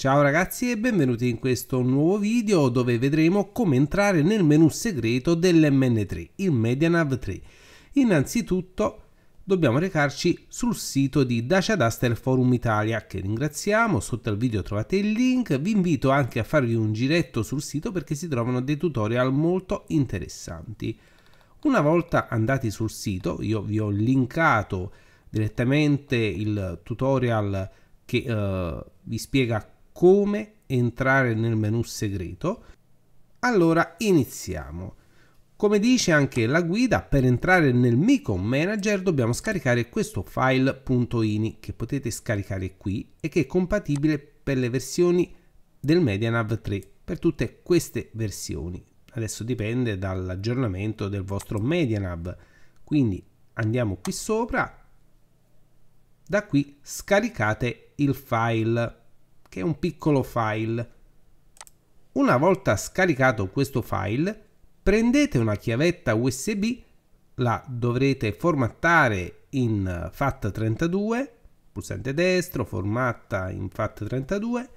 Ciao ragazzi e benvenuti in questo nuovo video dove vedremo come entrare nel menu segreto dell'MN3, il MediaNav 3. Innanzitutto dobbiamo recarci sul sito di Dacia Duster Forum Italia che ringraziamo, sotto al video trovate il link, vi invito anche a farvi un giretto sul sito perché si trovano dei tutorial molto interessanti. Una volta andati sul sito, io vi ho linkato direttamente il tutorial che eh, vi spiega come entrare nel menu segreto, allora iniziamo. Come dice anche la guida, per entrare nel Micon Manager dobbiamo scaricare questo file.ini che potete scaricare qui e che è compatibile per le versioni del MediaNav 3, per tutte queste versioni. Adesso dipende dall'aggiornamento del vostro MediaNav. Quindi andiamo qui sopra, da qui scaricate il file che è un piccolo file. Una volta scaricato questo file, prendete una chiavetta USB, la dovrete formattare in FAT32, pulsante destro, formatta in FAT32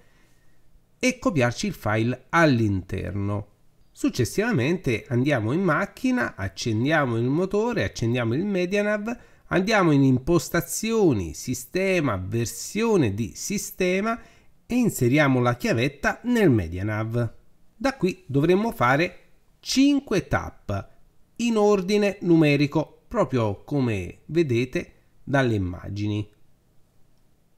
e copiarci il file all'interno. Successivamente andiamo in macchina, accendiamo il motore, accendiamo il MediaNav, andiamo in impostazioni, sistema, versione di sistema e inseriamo la chiavetta nel media nav. Da qui dovremmo fare 5 tap in ordine numerico, proprio come vedete dalle immagini.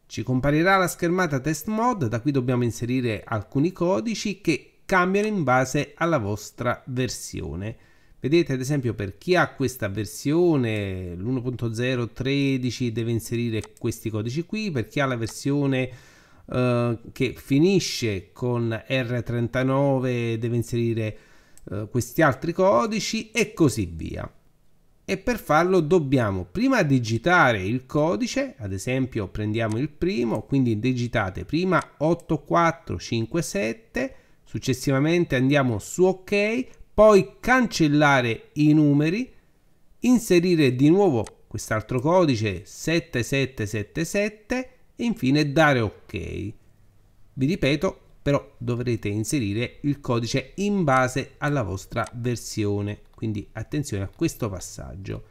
Ci comparirà la schermata test mode, da qui dobbiamo inserire alcuni codici che cambiano in base alla vostra versione. Vedete ad esempio per chi ha questa versione l'1.013 deve inserire questi codici qui, per chi ha la versione eh, che finisce con R39, deve inserire eh, questi altri codici e così via. E per farlo dobbiamo prima digitare il codice, ad esempio prendiamo il primo, quindi digitate prima 8457, successivamente andiamo su ok, poi cancellare i numeri, inserire di nuovo quest'altro codice 7777 e infine dare ok. Vi ripeto, però dovrete inserire il codice in base alla vostra versione, quindi attenzione a questo passaggio.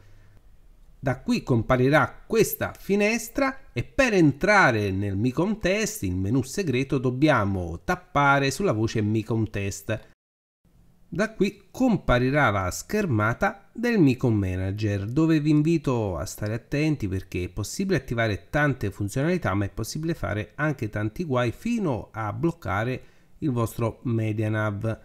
Da qui comparirà questa finestra e per entrare nel Mi Contest, il menu segreto, dobbiamo tappare sulla voce Mi Contest da qui comparirà la schermata del Micon Manager dove vi invito a stare attenti perché è possibile attivare tante funzionalità ma è possibile fare anche tanti guai fino a bloccare il vostro MediaNav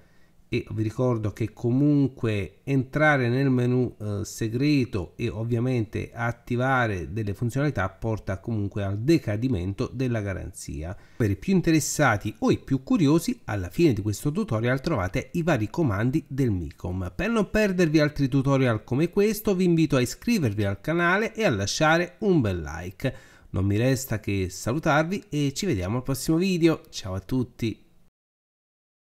e vi ricordo che comunque entrare nel menu eh, segreto e ovviamente attivare delle funzionalità porta comunque al decadimento della garanzia. Per i più interessati o i più curiosi alla fine di questo tutorial trovate i vari comandi del MICOM. Per non perdervi altri tutorial come questo vi invito a iscrivervi al canale e a lasciare un bel like. Non mi resta che salutarvi e ci vediamo al prossimo video. Ciao a tutti!